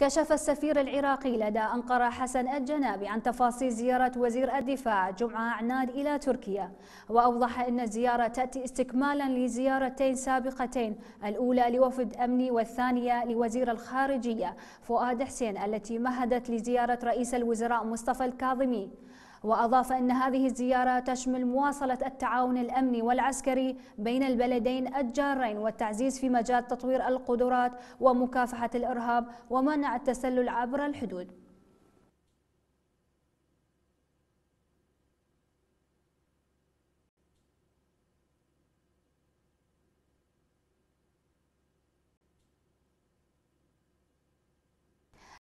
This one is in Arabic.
كشف السفير العراقي لدى أنقرة حسن الجنابي عن تفاصيل زيارة وزير الدفاع جمعة عناد إلى تركيا وأوضح أن الزيارة تأتي استكمالا لزيارتين سابقتين الأولى لوفد أمني والثانية لوزير الخارجية فؤاد حسين التي مهدت لزيارة رئيس الوزراء مصطفى الكاظمي وأضاف أن هذه الزيارة تشمل مواصلة التعاون الأمني والعسكري بين البلدين الجارين والتعزيز في مجال تطوير القدرات ومكافحة الإرهاب ومنع التسلل عبر الحدود